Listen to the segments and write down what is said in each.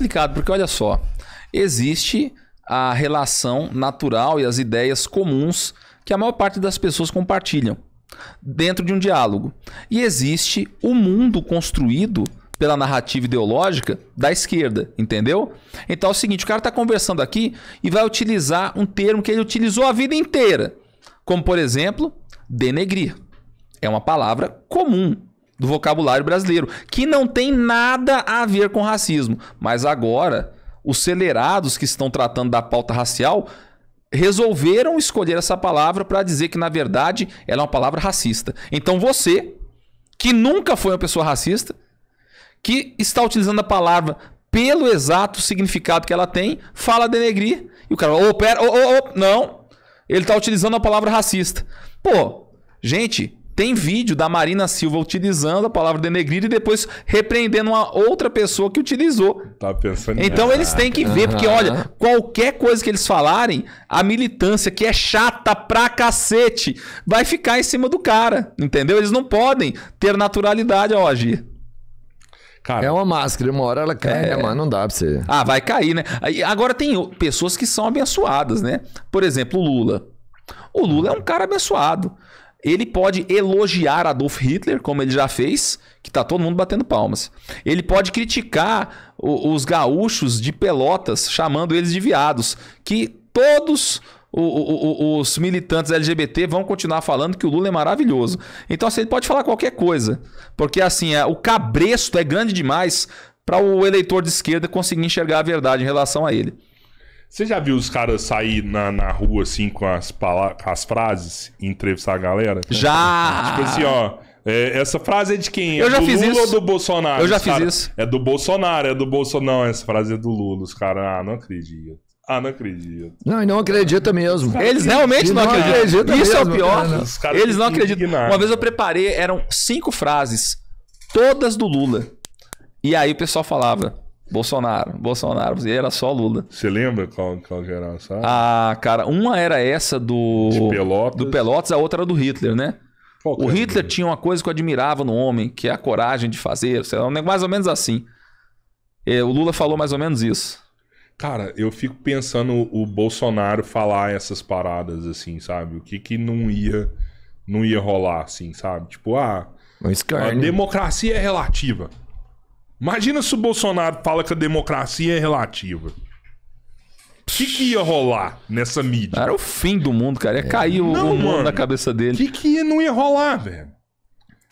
complicado, porque olha só, existe a relação natural e as ideias comuns que a maior parte das pessoas compartilham dentro de um diálogo. E existe o mundo construído pela narrativa ideológica da esquerda, entendeu? Então é o seguinte, o cara está conversando aqui e vai utilizar um termo que ele utilizou a vida inteira, como por exemplo, denegrir. É uma palavra comum do vocabulário brasileiro, que não tem nada a ver com racismo. Mas agora, os celerados que estão tratando da pauta racial resolveram escolher essa palavra para dizer que, na verdade, ela é uma palavra racista. Então você, que nunca foi uma pessoa racista, que está utilizando a palavra pelo exato significado que ela tem, fala denegrir. E o cara, ô, oh, pera, ô, oh, ô, oh, não. Ele está utilizando a palavra racista. Pô, gente, tem vídeo da Marina Silva utilizando a palavra denegrir e depois repreendendo uma outra pessoa que utilizou. Tá pensando Então eles têm que ver, porque olha, qualquer coisa que eles falarem, a militância que é chata pra cacete vai ficar em cima do cara, entendeu? Eles não podem ter naturalidade ao agir. Cara, é uma máscara, uma hora ela cai, né, é... mano? Não dá pra você. Ah, vai cair, né? Agora tem pessoas que são abençoadas, né? Por exemplo, o Lula. O Lula é um cara abençoado. Ele pode elogiar Adolf Hitler, como ele já fez, que tá todo mundo batendo palmas. Ele pode criticar o, os gaúchos de Pelotas, chamando eles de viados, que todos o, o, os militantes LGBT vão continuar falando que o Lula é maravilhoso. Então, assim, ele pode falar qualquer coisa. Porque, assim, é, o cabresto é grande demais para o eleitor de esquerda conseguir enxergar a verdade em relação a ele. Você já viu os caras sair na, na rua, assim, com as, com as frases e entrevistar a galera? Já! Tipo assim, ó. É, essa frase é de quem? Eu é já do fiz Lula isso. ou do Bolsonaro? Eu já cara, fiz isso. É do Bolsonaro, é do Bolsonaro. Não, essa frase é do Lula. Os caras, ah, não acredito. Ah, não acredito. Não, e não acredita mesmo. Eles realmente não, acreditam. Isso mesmo, é o pior. Cara, Eles não acreditam. Uma vez eu preparei, eram cinco frases, todas do Lula. E aí o pessoal falava: Bolsonaro, Bolsonaro, e era só Lula. Você lembra qual, qual era essa? Ah, cara, uma era essa do Pelotas. do Pelotas, a outra era do Hitler, né? Qual o Hitler tinha uma coisa que eu admirava no homem, que é a coragem de fazer, sei lá, mais ou menos assim. É, o Lula falou mais ou menos isso. Cara, eu fico pensando o Bolsonaro falar essas paradas assim, sabe? O que que não ia não ia rolar assim, sabe? Tipo, ah, a democracia é relativa. Imagina se o Bolsonaro fala que a democracia é relativa. O que, que ia rolar nessa mídia? Era o fim do mundo, cara. Ia é. cair o, não, o mundo mano, na cabeça dele. O que, que ia, não ia rolar, velho?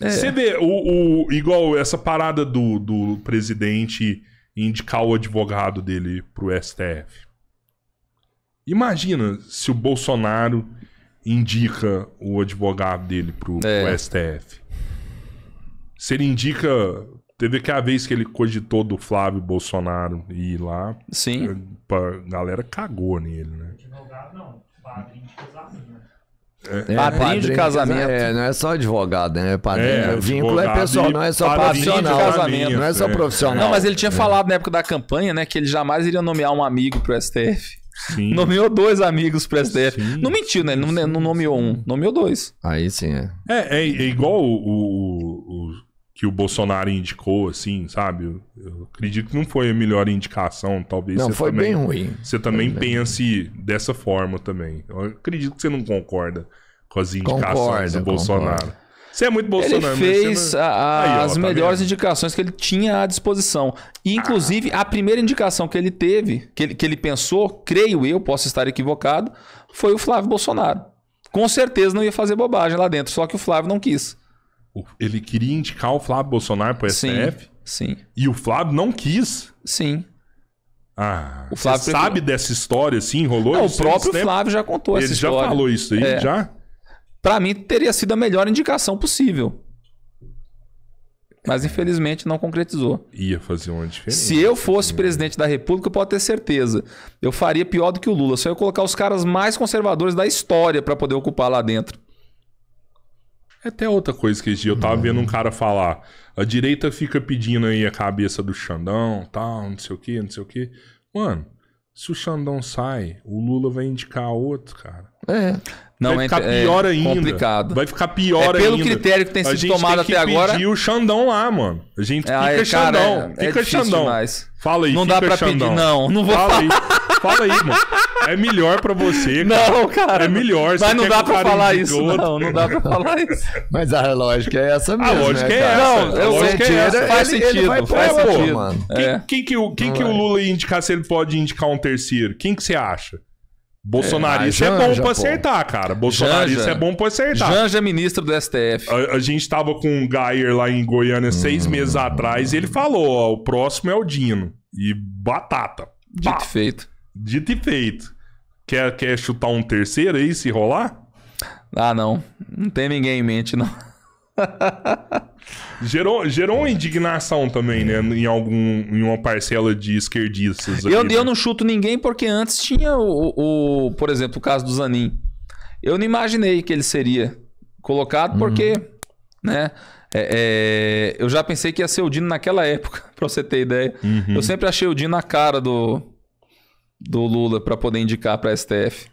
É. Você vê, o, o, igual essa parada do, do presidente indicar o advogado dele pro STF. Imagina se o Bolsonaro indica o advogado dele pro, é. pro STF. Se ele indica Teve que a vez que ele cogitou do Flávio Bolsonaro ir lá. Sim. Eh, a galera cagou nele, né? Advogado não, padrinho de casamento. É, padrinho de casamento. É, não é só advogado, né? Padrinho. É, vínculo é pessoal, não é só profissional. casamento. Não é só é. profissional. Não, mas ele tinha falado na época da campanha, né, que ele jamais iria nomear um amigo pro STF. Sim. Nomeou dois amigos pro STF. Sim. Não mentiu, né? Ele não, não, nomeou um, nomeou dois. Aí sim, é. É, é, é igual o, o que o Bolsonaro indicou, assim, sabe? Eu, eu, acredito que não foi a melhor indicação, talvez. Não, foi também, bem ruim. Você também foi pense bem. dessa forma também. Eu acredito que você não concorda com as indicações concordo, do Bolsonaro. Concordo. Você é muito Bolsonaro. Ele fez não... a, Aí, ó, as tá melhores vendo? indicações que ele tinha à disposição. E, inclusive, ah. a primeira indicação que ele teve, que ele, que ele pensou, creio eu, posso estar equivocado, foi o Flávio Bolsonaro. Com certeza não ia fazer bobagem lá dentro, só que o Flávio não quis ele queria indicar o Flávio Bolsonaro para o STF. Sim, E o Flávio não quis. Sim. Ah, o Flávio você sabe dessa história assim, rolou não, isso? O próprio Flávio já contou ele essa história. Ele já falou isso aí, é. já? Para mim teria sido a melhor indicação possível. Mas infelizmente não concretizou. Ia fazer uma diferença. Se eu fosse presidente da República, eu posso ter certeza. Eu faria pior do que o Lula. Só eu colocar os caras mais conservadores da história para poder ocupar lá dentro. É até outra coisa que eu tava vendo um uhum. cara falar. A direita fica pedindo aí a cabeça do Xandão, tal, não sei o que, não sei o que. Mano, se o Xandão sai, o Lula vai indicar outro, cara. É. Não, vai ficar é, pior ainda. Complicado. Vai ficar pior é pelo ainda. critério que tem sido tomado até agora. A gente o Xandão lá, mano. A gente ah, é, fica Xandão. É, fica é Xandão. Demais. Fala aí, não dá pra Xandão. pedir, não. Não vou Fala falar. aí. Fala aí, mano. É melhor pra você, cara. Não, cara. É melhor. Mas não dá pra falar isso, outro. não. Não dá pra falar isso. Mas a lógica é essa mesmo, A lógica né, é essa. Não, a lógica é essa. Faz sentido, faz sentido. Mano. É. Quem, que, o, quem que o é. Lula ia indicar se ele pode indicar um terceiro? Quem que você acha? Bolsonarista é, Janja, é bom pra acertar, pô. cara. Bolsonarista Janja, é bom pra acertar. Janja é ministro do STF. A, a, gente tava com o Geyer lá em Goiânia hum. seis meses atrás e ele falou: ó, o próximo é o Dino. E batata. Dito Pá. e feito. Dito e feito. Quer, quer chutar um terceiro aí se rolar? Ah, não. Não tem ninguém em mente, não. gerou, gerou uma indignação também, né? Em, algum, em uma parcela de esquerdistas. eu, eu né? não chuto ninguém porque antes tinha o, o, por exemplo, o caso do Zanin. Eu não imaginei que ele seria colocado uhum. porque, né? É, é, eu já pensei que ia ser o Dino naquela época, pra você ter ideia. Uhum. Eu sempre achei o Dino na cara do, do Lula para poder indicar pra STF.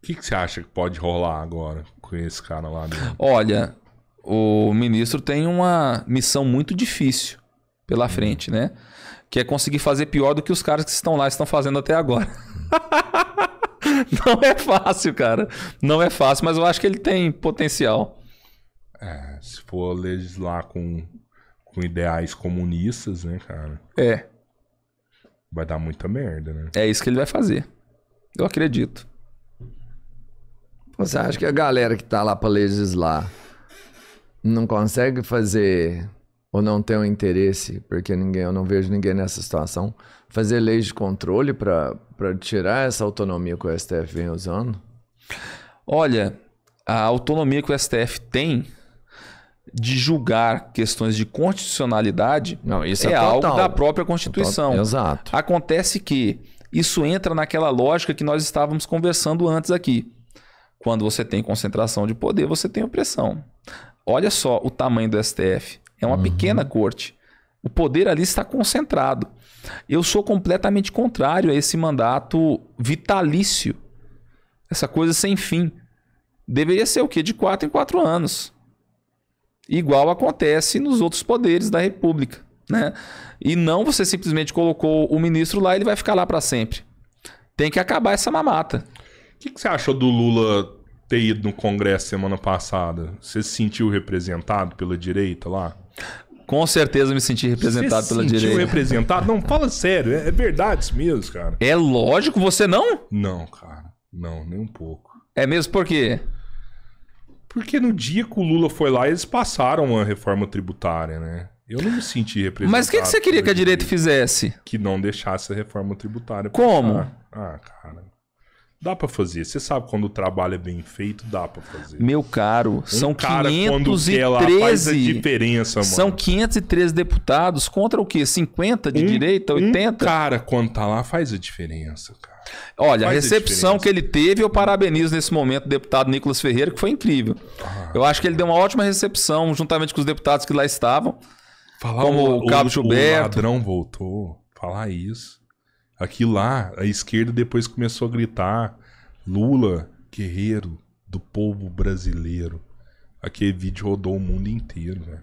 O que, que, você acha que pode rolar agora com esse cara lá dentro? Olha, o ministro tem uma missão muito difícil pela uhum. frente, né? Que é conseguir fazer pior do que os caras que estão lá estão fazendo até agora. Não é fácil, cara. Não é fácil, mas eu acho que ele tem potencial. É, se for legislar com, com ideais comunistas, né, cara? É. Vai dar muita merda, né? É isso que ele vai fazer. Eu acredito. Você acha que a galera que tá lá pra legislar não consegue fazer ou não tem um interesse, porque ninguém, eu não vejo ninguém nessa situação, fazer leis de controle para tirar essa autonomia que o STF vem usando? Olha, a autonomia que o STF tem de julgar questões de constitucionalidade não, isso é, é algo da própria Constituição. Total. Exato. Acontece que isso entra naquela lógica que nós estávamos conversando antes aqui. Quando você tem concentração de poder, você tem opressão. Olha só o tamanho do STF. É uma uhum. pequena corte. O poder ali está concentrado. Eu sou completamente contrário a esse mandato vitalício. Essa coisa sem fim. Deveria ser o quê? De quatro em quatro anos. Igual acontece nos outros poderes da República. Né? E não você simplesmente colocou o ministro lá e ele vai ficar lá para sempre. Tem que acabar essa mamata. O que, que você achou do Lula ter ido no Congresso semana passada, você se sentiu representado pela direita lá? Com certeza me senti representado você pela sentiu direita. representado? Não, fala sério, é, é verdade isso mesmo, cara. É lógico, você não? Não, cara, não, nem um pouco. É mesmo por quê? Porque no dia que o Lula foi lá, eles passaram a reforma tributária, né? Eu não me senti representado. Mas o que, que, você queria que a direita fizesse? Que não deixasse a reforma tributária. Como? Passar. Ah, cara. Dá para fazer. Você sabe quando o trabalho é bem feito, dá para fazer. Meu caro, um são cara 513. Quando faz a diferença, mano. São 513 deputados contra o quê? 50 de um, direita, 80? Um cara quando tá lá faz a diferença, cara. Olha, faz a recepção a que ele teve, eu parabenizo nesse momento o deputado Nicolas Ferreira, que foi incrível. Ah, eu acho que ele deu uma ótima recepção juntamente com os deputados que lá estavam. Falar como o, o Cabo o, Gilberto. O ladrão voltou. Falar isso. Aqui lá, a esquerda depois começou a gritar: Lula, guerreiro do povo brasileiro. Aquele vídeo rodou o mundo inteiro, velho.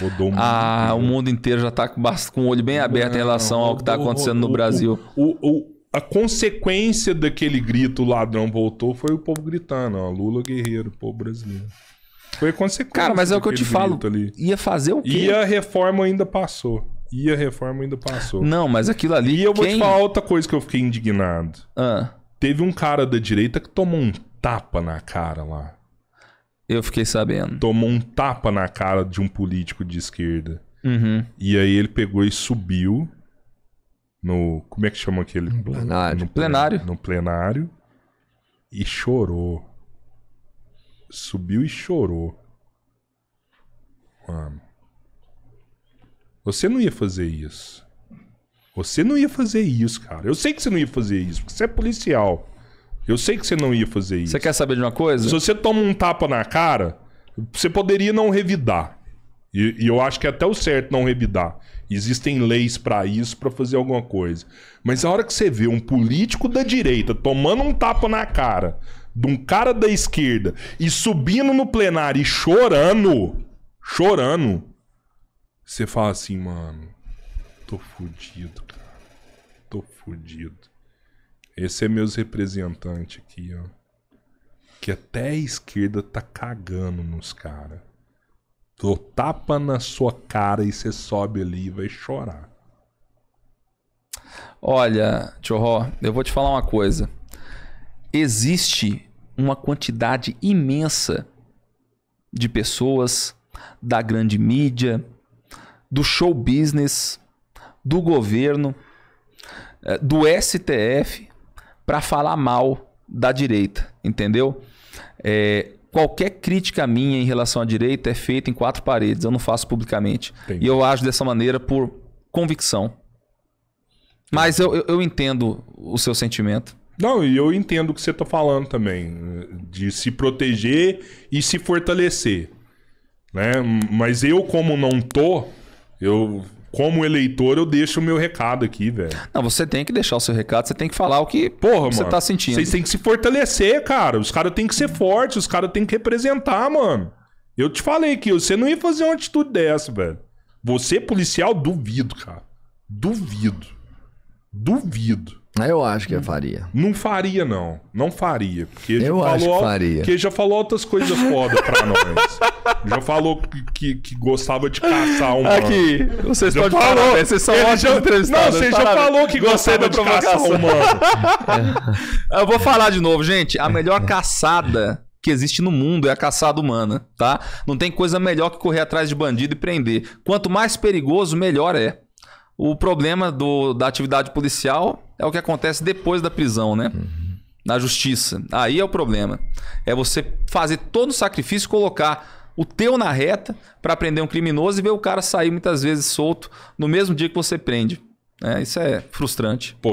Rodou o mundo ah, inteiro. o mundo inteiro já tá com, com o olho bem aberto em relação ao que tá acontecendo no Brasil. O, o, o, a consequência daquele grito ladrão voltou foi o povo gritando, ó, Lula guerreiro, povo brasileiro. Foi a consequência. Cara, mas é o que eu te falo. Ali. Ia fazer o quê? E a reforma ainda passou e a reforma ainda passou. Não, mas aquilo ali. E eu vou te falar outra coisa que eu fiquei indignado. Ah. Teve um cara da direita que tomou um tapa na cara lá. Eu fiquei sabendo. Tomou um tapa na cara de um político de esquerda. Uhum. E aí ele pegou e subiu no. Como é que chama aquele? No plenário. No plenário. No plenário e chorou. Subiu e chorou. Você não ia fazer isso. Você não ia fazer isso, cara. Eu sei que você não ia fazer isso, porque você é policial. Eu sei que você não ia fazer isso. Você quer saber de uma coisa? Se você toma um tapa na cara, você poderia não revidar. E, e eu acho que é até o certo não revidar. Existem leis para isso, para fazer alguma coisa. Mas a hora que você vê um político da direita tomando um tapa na cara de um cara da esquerda e subindo no plenário e chorando, chorando, você fala assim, mano, tô fudido, cara. Tô fudido. Esse é meus representantes aqui, ó. Que até a esquerda tá cagando nos caras. Dou tapa na sua cara e você sobe ali e vai chorar. Olha, Ró, eu vou te falar uma coisa. Existe uma quantidade imensa de pessoas da grande mídia, do show business, do governo, eh, do STF para falar mal da direita, entendeu? É, qualquer crítica minha em relação à direita é feita em quatro paredes, eu não faço publicamente. Entendi. E eu acho dessa maneira por convicção. Mas eu, eu, eu entendo o seu sentimento. Não, e eu entendo o que você está falando também, de se proteger e se fortalecer. Né? Mas eu, como não tô, eu, como eleitor, eu deixo o meu recado aqui, velho. Não, você tem que deixar o seu recado, você tem que falar o que Porra, você mano, tá sentindo. Vocês têm que se fortalecer, cara. Os caras têm que ser fortes, os caras têm que representar, mano. Eu te falei que você não ia fazer uma atitude dessa, velho. Você, policial, duvido, cara. Duvido. Duvido. Eu acho que eu faria. Não faria, não. Não faria. Porque ele eu já acho falou, que faria. Porque já falou outras coisas foda pra nós. Já falou que, que, gostava de caçar um humano. Aqui, vocês podem falou. vocês são ele ótimos já... entrevistados. Não, você já parabéns. falou que gostava de caçar humano. Eu vou falar de novo, gente. A melhor caçada que existe no mundo é a caçada humana, tá? Não tem coisa melhor que correr atrás de bandido e prender. Quanto mais perigoso, melhor é. O problema do, da atividade policial é o que acontece depois da prisão, né? Uhum. Na justiça. Aí é o problema. É você fazer todo o sacrifício, colocar o teu na reta para prender um criminoso e ver o cara sair muitas vezes solto no mesmo dia que você prende. É, isso é frustrante. Pô,